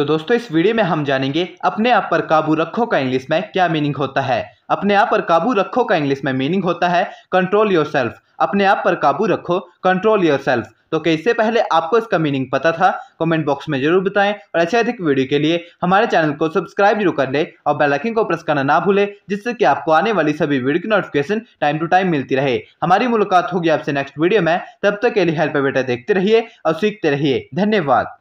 तो दोस्तों इस वीडियो में हम जानेंगे अपने आप पर काबू रखो का इंग्लिश में क्या मीनिंग होता है अपने आप पर काबू रखो का इंग्लिश में मीनिंग होता है कंट्रोल योर सेल्फ अपने आप पर काबू रखो कंट्रोल योर सेल्फ तो क्या इससे पहले आपको इसका मीनिंग पता था कमेंट बॉक्स में जरूर बताएं और ऐसे अधिक वीडियो के लिए हमारे चैनल को सब्सक्राइब जरूर कर ले और बेल आइकन को प्रेस करना ना भूले जिससे कि आपको आने वाली सभी वीडियो की नोटिफिकेशन टाइम टू टाइम मिलती रहे हमारी मुलाकात होगी आपसे नेक्स्ट वीडियो में तब तक के लिए हेल्प बेटा देखते रहिए और सीखते रहिए धन्यवाद